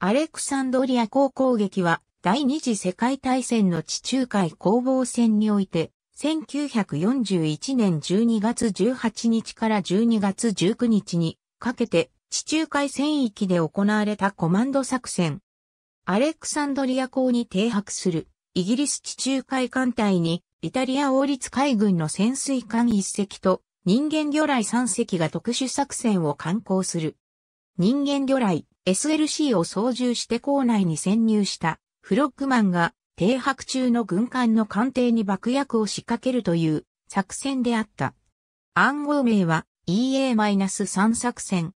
アレクサンドリア港攻撃は第二次世界大戦の地中海攻防戦において、1941年12月18日から12月19日にかけて地中海戦域で行われたコマンド作戦。アレクサンドリア港に停泊するイギリス地中海艦隊にイタリア王立海軍の潜水艦1隻と人間魚雷3隻が特殊作戦を観光する。人間魚雷 SLC を操縦して港内に潜入したフロッグマンが停泊中の軍艦の艦艇に爆薬を仕掛けるという作戦であった。暗号名は EA-3 作戦。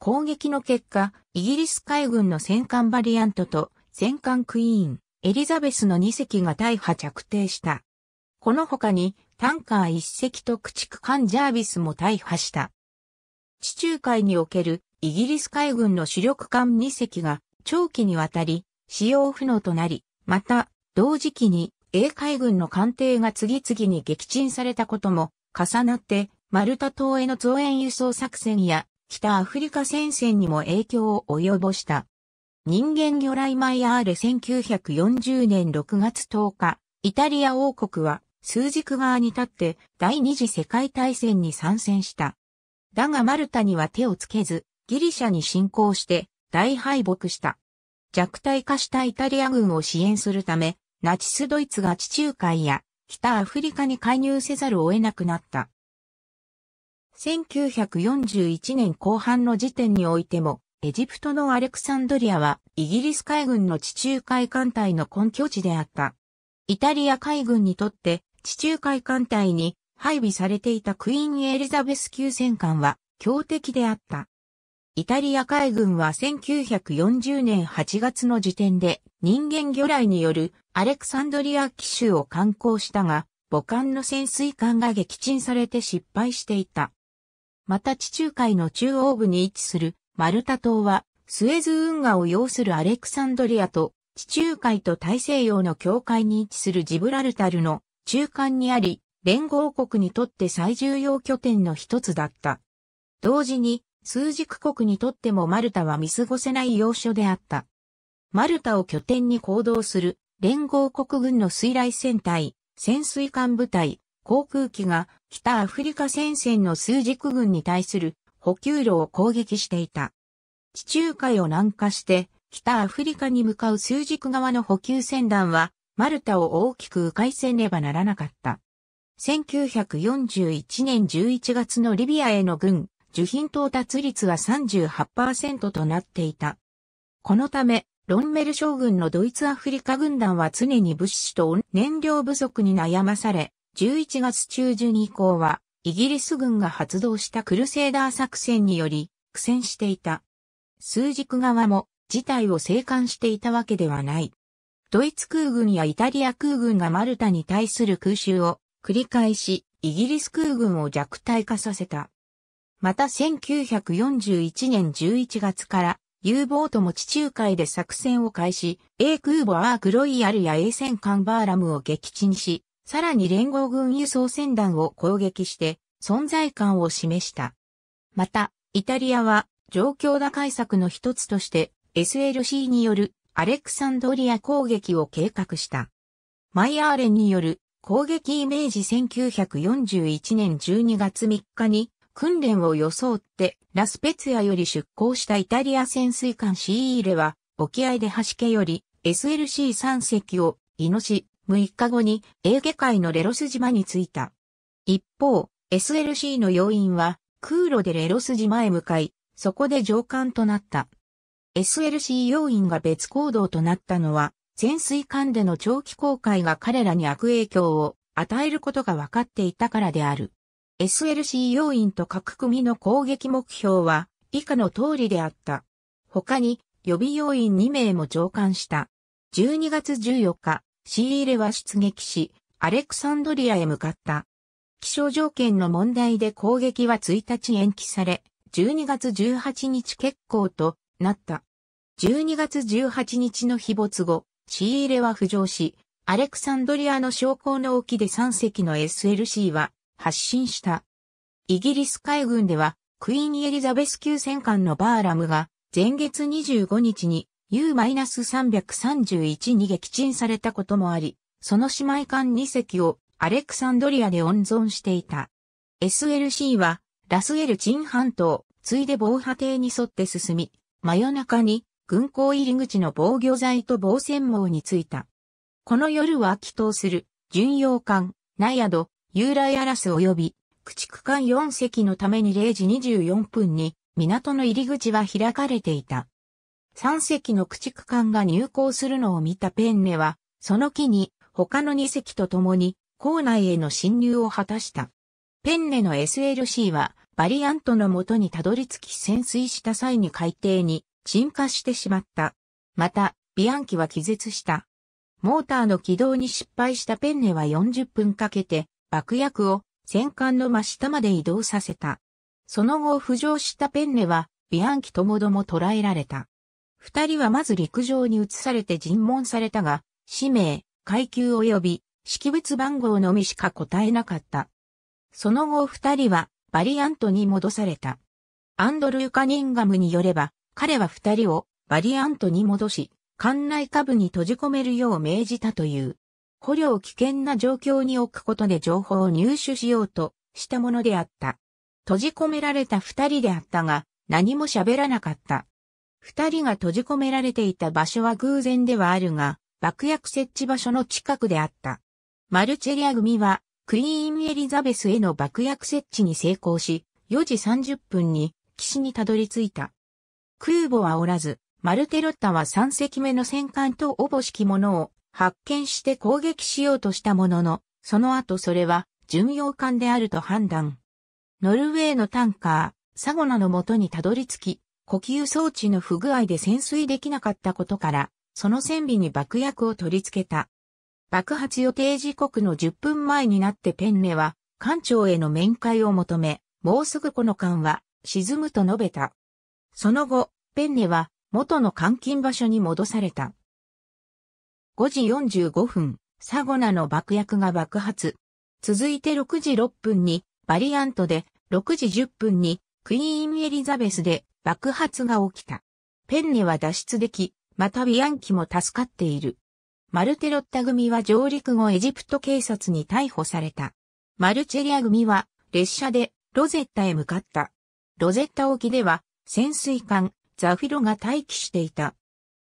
攻撃の結果、イギリス海軍の戦艦バリアントと戦艦クイーン、エリザベスの2隻が大破着艇した。この他にタンカー1隻と駆逐艦ジャービスも大破した。地中海におけるイギリス海軍の主力艦2隻が長期にわたり使用不能となり、また同時期に英海軍の艦艇が次々に撃沈されたことも重なってマルタ島への増援輸送作戦や北アフリカ戦線にも影響を及ぼした。人間魚雷マイアーレ1940年6月10日、イタリア王国は数軸側に立って第二次世界大戦に参戦した。だがマルタには手をつけず、ギリシャに侵攻して大敗北した。弱体化したイタリア軍を支援するため、ナチスドイツが地中海や北アフリカに介入せざるを得なくなった。1941年後半の時点においても、エジプトのアレクサンドリアはイギリス海軍の地中海艦隊の根拠地であった。イタリア海軍にとって地中海艦隊に配備されていたクイーン・エリザベス級戦艦は強敵であった。イタリア海軍は1940年8月の時点で人間魚雷によるアレクサンドリア機種を観光したが、母艦の潜水艦が撃沈されて失敗していた。また地中海の中央部に位置するマルタ島はスエズ運河を要するアレクサンドリアと地中海と大西洋の境界に位置するジブラルタルの中間にあり、連合国にとって最重要拠点の一つだった。同時に、枢軸国にとってもマルタは見過ごせない要所であった。マルタを拠点に行動する連合国軍の水雷戦隊、潜水艦部隊、航空機が北アフリカ戦線の枢軸軍に対する補給路を攻撃していた。地中海を南下して北アフリカに向かう枢軸側の補給船団はマルタを大きく迂回せねばならなかった。1941年11月のリビアへの軍、受品到達率は38%となっていた。このため、ロンメル将軍のドイツアフリカ軍団は常に物資と燃料不足に悩まされ、11月中旬以降は、イギリス軍が発動したクルセーダー作戦により、苦戦していた。数軸側も、事態を静観していたわけではない。ドイツ空軍やイタリア空軍がマルタに対する空襲を繰り返し、イギリス空軍を弱体化させた。また1941年11月から U ボートも地中海で作戦を開始、A 空母アークロイヤルや A 戦艦バーラムを撃沈し、さらに連合軍輸送船団を攻撃して存在感を示した。また、イタリアは状況打開策の一つとして SLC によるアレクサンドリア攻撃を計画した。マイアーレンによる攻撃イメージ1941年12月3日に訓練を装ってラスペツヤより出港したイタリア潜水艦シーイレは沖合で橋家より SLC3 隻をイノシ6日後にエーゲ海のレロス島に着いた。一方、SLC の要員は空路でレロス島へ向かい、そこで上艦となった。SLC 要員が別行動となったのは潜水艦での長期航海が彼らに悪影響を与えることが分かっていたからである。SLC 要員と各組の攻撃目標は以下の通りであった。他に予備要員2名も上官した。12月14日、シー入れは出撃し、アレクサンドリアへ向かった。気象条件の問題で攻撃は1日延期され、12月18日決行となった。12月18日の日没後、仕ー入れは浮上し、アレクサンドリアの将校の沖で3隻の SLC は発進した。イギリス海軍では、クイーンエリザベス級戦艦のバーラムが、前月25日に U-331 に撃沈されたこともあり、その姉妹艦2隻をアレクサンドリアで温存していた。SLC はラスエルチン半島、ついで防波堤に沿って進み、真夜中に軍港入り口の防御剤と防戦網についた。この夜は祈祷する、巡洋艦、ナヤド、ユーライアラス及び、駆逐艦4隻のために0時24分に、港の入り口は開かれていた。3隻の駆逐艦が入港するのを見たペンネは、その機に、他の2隻と共に、港内への侵入を果たした。ペンネの SLC は、バリアントのもとにたどり着き潜水した際に海底に沈下してしまった。また、ビアンキは気絶した。モーターの起動に失敗したペンネは40分かけて爆薬を戦艦の真下まで移動させた。その後浮上したペンネはビアンキともども捕らえられた。二人はまず陸上に移されて尋問されたが、氏名、階級及び識別番号のみしか答えなかった。その後二人はバリアントに戻された。アンドルー・カニンガムによれば、彼は二人をバリアントに戻し、艦内下部に閉じ込めるよう命じたという。捕虜を危険な状況に置くことで情報を入手しようとしたものであった。閉じ込められた二人であったが、何も喋らなかった。二人が閉じ込められていた場所は偶然ではあるが、爆薬設置場所の近くであった。マルチェリア組は、クイーンエリザベスへの爆薬設置に成功し、4時30分に岸にたどり着いた。空母はおらず、マルテロッタは3隻目の戦艦とおぼしきものを発見して攻撃しようとしたものの、その後それは巡洋艦であると判断。ノルウェーのタンカー、サゴナの元にたどり着き、呼吸装置の不具合で潜水できなかったことから、その船尾に爆薬を取り付けた。爆発予定時刻の10分前になってペンネは、艦長への面会を求め、もうすぐこの艦は沈むと述べた。その後、ペンネは元の監禁場所に戻された。5時45分、サゴナの爆薬が爆発。続いて6時6分にバリアントで、6時10分にクイーンエリザベスで爆発が起きた。ペンネは脱出でき、またビアンキも助かっている。マルテロッタ組は上陸後エジプト警察に逮捕された。マルチェリア組は列車でロゼッタへ向かった。ロゼッタ沖では潜水艦、ザフィロが待機していた。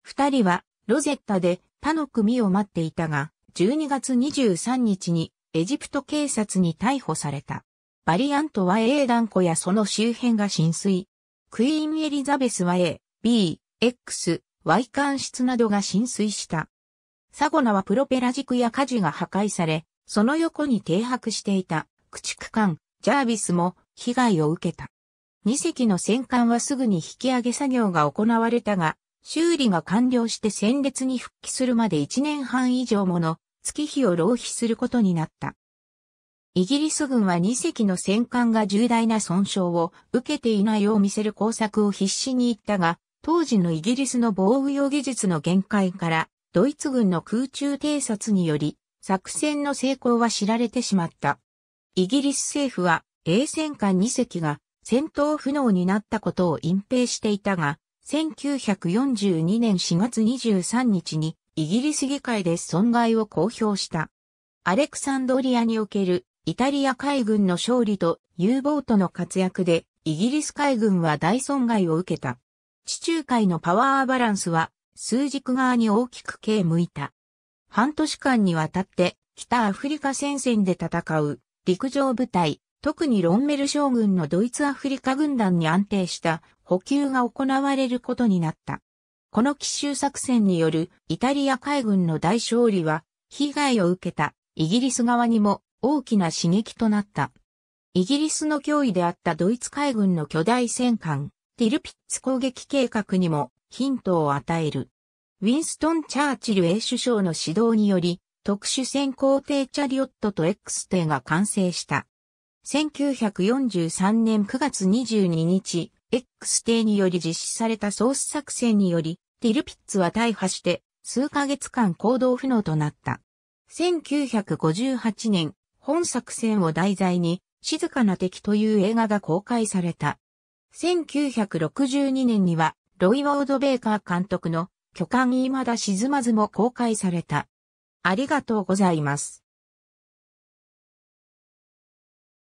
二人は、ロゼッタで、他の組を待っていたが、12月23日に、エジプト警察に逮捕された。バリアントは A 団子やその周辺が浸水。クイーンエリザベスは A、B、X、Y 艦室などが浸水した。サゴナはプロペラ軸や火事が破壊され、その横に停泊していた駆逐艦、ジャービスも被害を受けた。2隻の戦艦はすぐに引き上げ作業が行われたが、修理が完了して戦列に復帰するまで1年半以上もの月日を浪費することになった。イギリス軍は2隻の戦艦が重大な損傷を受けていないよう見せる工作を必死に言ったが、当時のイギリスの防御用技術の限界から、ドイツ軍の空中偵察により、作戦の成功は知られてしまった。イギリス政府は、冷戦艦2隻が戦闘不能になったことを隠蔽していたが、1942年4月23日にイギリス議会で損害を公表した。アレクサンドリアにおけるイタリア海軍の勝利と U ボートの活躍でイギリス海軍は大損害を受けた。地中海のパワーバランスは数軸側に大きく傾向いた。半年間にわたって北アフリカ戦線で戦う陸上部隊特にロンメル将軍のドイツアフリカ軍団に安定した補給が行われることになった。この奇襲作戦によるイタリア海軍の大勝利は、被害を受けたイギリス側にも大きな刺激となった。イギリスの脅威であったドイツ海軍の巨大戦艦、ティルピッツ攻撃計画にもヒントを与える。ウィンストン・チャーチル英首相の指導により、特殊潜航艇チャリオットと X 艇が完成した。1943年9月22日、X 艇により実施されたソース作戦により、ティルピッツは大破して、数ヶ月間行動不能となった。1958年、本作戦を題材に、静かな敵という映画が公開された。1962年には、ロイ・ウォード・ベーカー監督の、巨漢未だ沈まずも公開された。ありがとうございます。